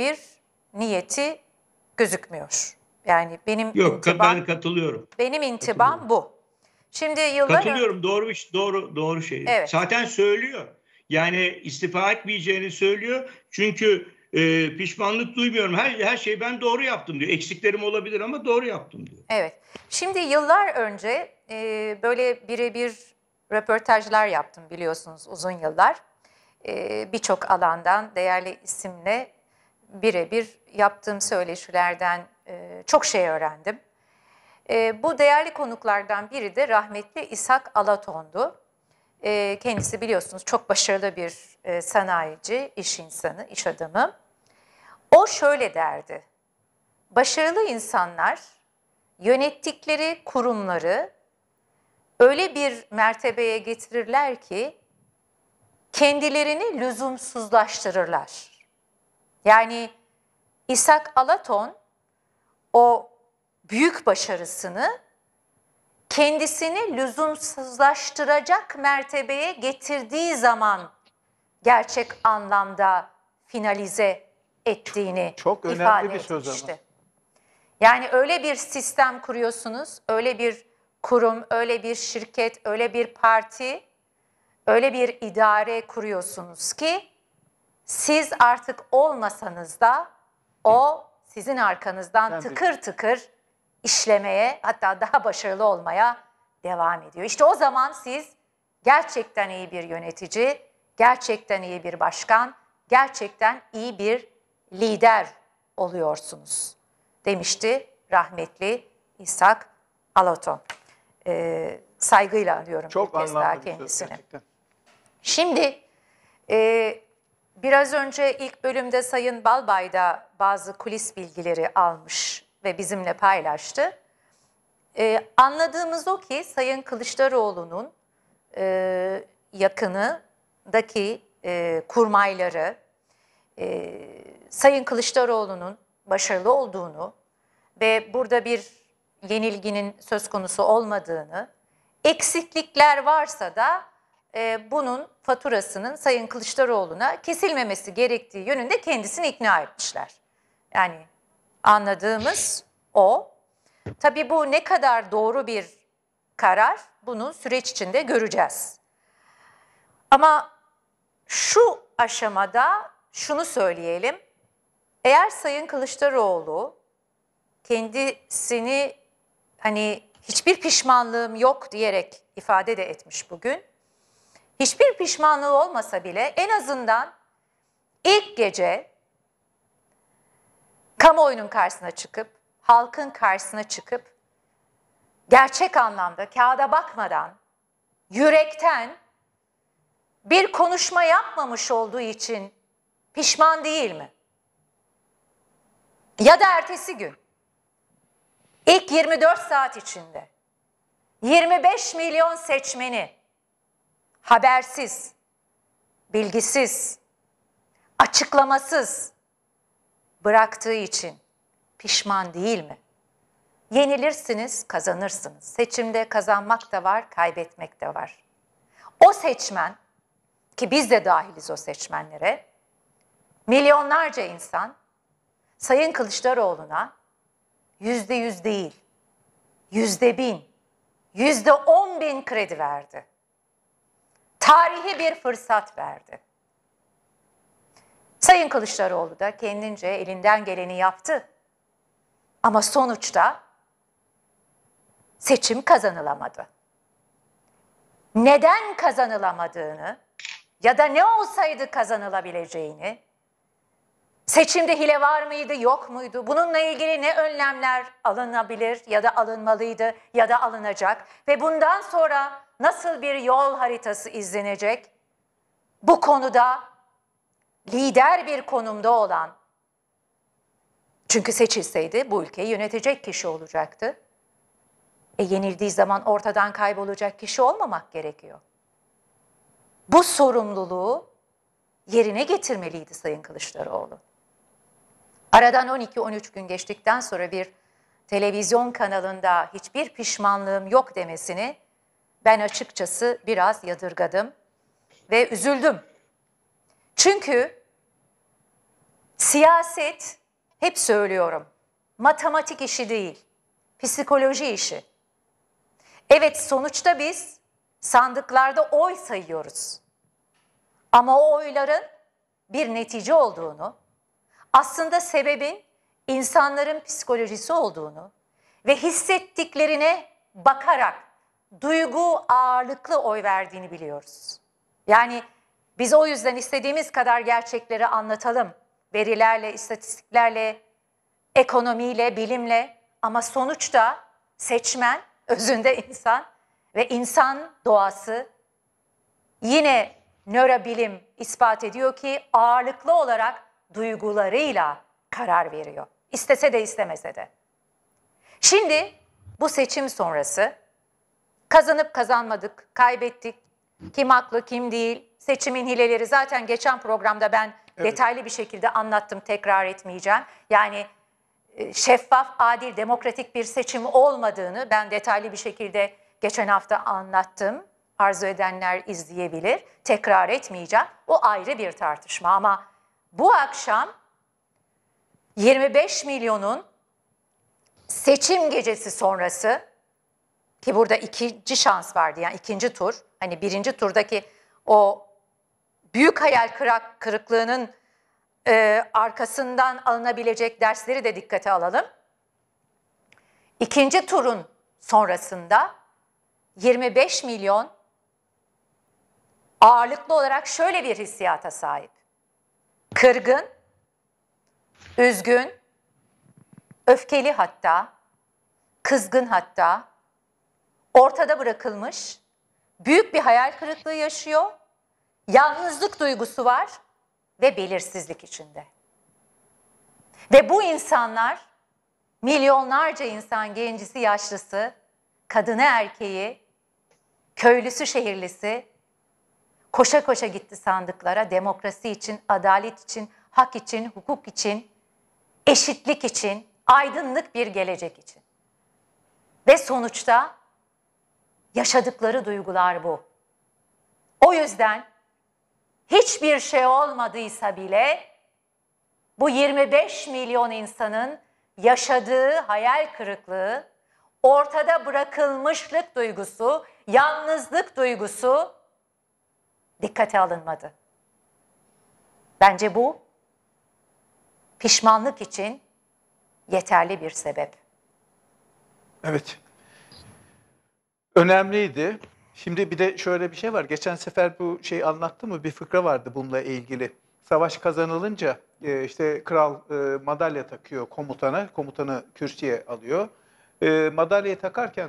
bir niyeti gözükmüyor. Yani benim Yok intibam, ben katılıyorum. Benim intibam katılıyorum. bu. Şimdi yıllar Katılıyorum doğru doğru doğru şey. Evet. Zaten söylüyor. Yani istifa etmeyeceğini söylüyor. Çünkü e, pişmanlık duymuyorum. Her her şeyi ben doğru yaptım diyor. Eksiklerim olabilir ama doğru yaptım diyor. Evet. Şimdi yıllar önce e, böyle birebir röportajlar yaptım biliyorsunuz uzun yıllar. E, Birçok alandan değerli isimle birebir yaptığım söyleşilerden e, çok şey öğrendim. E, bu değerli konuklardan biri de rahmetli İshak Alaton'du. E, kendisi biliyorsunuz çok başarılı bir e, sanayici, iş insanı, iş adamı. O şöyle derdi, başarılı insanlar yönettikleri kurumları öyle bir mertebeye getirirler ki kendilerini lüzumsuzlaştırırlar. Yani İshak Alaton o büyük başarısını kendisini lüzumsuzlaştıracak mertebeye getirdiği zaman gerçek anlamda finalize ettiğini Çok önemli ifade bir söz etmişti. Yani öyle bir sistem kuruyorsunuz, öyle bir kurum, öyle bir şirket, öyle bir parti, öyle bir idare kuruyorsunuz ki siz artık olmasanız da o sizin arkanızdan tıkır tıkır işlemeye hatta daha başarılı olmaya devam ediyor. İşte o zaman siz gerçekten iyi bir yönetici, gerçekten iyi bir başkan, gerçekten iyi bir lider oluyorsunuz demişti rahmetli İshak Alaton. Ee, saygıyla diyorum Çok bir kez daha kendisine. Şimdi e, Biraz önce ilk bölümde Sayın Balbay da bazı kulis bilgileri almış ve bizimle paylaştı. Ee, anladığımız o ki Sayın Kılıçdaroğlu'nun e, yakınıdaki e, kurmayları, e, Sayın Kılıçdaroğlu'nun başarılı olduğunu ve burada bir yenilginin söz konusu olmadığını, eksiklikler varsa da e, bunun faturasının Sayın Kılıçdaroğlu'na kesilmemesi gerektiği yönünde kendisini ikna etmişler. Yani anladığımız o. Tabii bu ne kadar doğru bir karar bunu süreç içinde göreceğiz. Ama şu aşamada şunu söyleyelim. Eğer Sayın Kılıçdaroğlu kendisini hani hiçbir pişmanlığım yok diyerek ifade de etmiş bugün hiçbir pişmanlığı olmasa bile en azından ilk gece kamuoyunun karşısına çıkıp, halkın karşısına çıkıp gerçek anlamda kağıda bakmadan yürekten bir konuşma yapmamış olduğu için pişman değil mi? Ya da ertesi gün ilk 24 saat içinde 25 milyon seçmeni habersiz, bilgisiz, açıklamasız bıraktığı için pişman değil mi? Yenilirsiniz, kazanırsınız. Seçimde kazanmak da var, kaybetmek de var. O seçmen ki biz de dahiliz o seçmenlere. Milyonlarca insan Sayın Kılıçdaroğlu'na yüzde yüz değil, yüzde bin, yüzde on bin kredi verdi tarihi bir fırsat verdi. Sayın Kılıçdaroğlu da kendince elinden geleni yaptı. Ama sonuçta seçim kazanılamadı. Neden kazanılamadığını ya da ne olsaydı kazanılabileceğini, seçimde hile var mıydı, yok muydu, bununla ilgili ne önlemler alınabilir ya da alınmalıydı ya da alınacak ve bundan sonra nasıl bir yol haritası izlenecek? Bu konuda lider bir konumda olan, çünkü seçilseydi bu ülkeyi yönetecek kişi olacaktı. E yenildiği zaman ortadan kaybolacak kişi olmamak gerekiyor. Bu sorumluluğu yerine getirmeliydi Sayın Kılıçdaroğlu. Aradan 12-13 gün geçtikten sonra bir televizyon kanalında hiçbir pişmanlığım yok demesini ben açıkçası biraz yadırgadım ve üzüldüm. Çünkü siyaset hep söylüyorum matematik işi değil, psikoloji işi. Evet sonuçta biz sandıklarda oy sayıyoruz. Ama o oyların bir netice olduğunu, aslında sebebin insanların psikolojisi olduğunu ve hissettiklerine bakarak duygu ağırlıklı oy verdiğini biliyoruz. Yani biz o yüzden istediğimiz kadar gerçekleri anlatalım. Verilerle, istatistiklerle, ekonomiyle, bilimle ama sonuçta seçmen özünde insan ve insan doğası yine nörobilim ispat ediyor ki ağırlıklı olarak duygularıyla karar veriyor. İstese de istemese de. Şimdi bu seçim sonrası Kazanıp kazanmadık, kaybettik. Kim haklı, kim değil. Seçimin hileleri zaten geçen programda ben evet. detaylı bir şekilde anlattım, tekrar etmeyeceğim. Yani e, şeffaf, adil, demokratik bir seçim olmadığını ben detaylı bir şekilde geçen hafta anlattım. Arzu edenler izleyebilir. Tekrar etmeyeceğim. O ayrı bir tartışma ama bu akşam 25 milyonun seçim gecesi sonrası ki burada ikinci şans vardı yani ikinci tur. Hani birinci turdaki o büyük hayal kırak, kırıklığının e, arkasından alınabilecek dersleri de dikkate alalım. İkinci turun sonrasında 25 milyon ağırlıklı olarak şöyle bir hissiyata sahip. Kırgın, üzgün, öfkeli hatta, kızgın hatta, ortada bırakılmış, büyük bir hayal kırıklığı yaşıyor, yalnızlık duygusu var ve belirsizlik içinde. Ve bu insanlar milyonlarca insan gencisi, yaşlısı, kadını erkeği, köylüsü, şehirlisi koşa koşa gitti sandıklara demokrasi için, adalet için, hak için, hukuk için, eşitlik için, aydınlık bir gelecek için. Ve sonuçta yaşadıkları duygular bu. O yüzden hiçbir şey olmadıysa bile bu 25 milyon insanın yaşadığı hayal kırıklığı, ortada bırakılmışlık duygusu, yalnızlık duygusu dikkate alınmadı. Bence bu pişmanlık için yeterli bir sebep. Evet önemliydi. Şimdi bir de şöyle bir şey var. Geçen sefer bu şey anlattı mı? Bir fıkra vardı bununla ilgili. Savaş kazanılınca e, işte kral e, madalya takıyor komutana, komutanı kürsüye alıyor. E, madalya takarken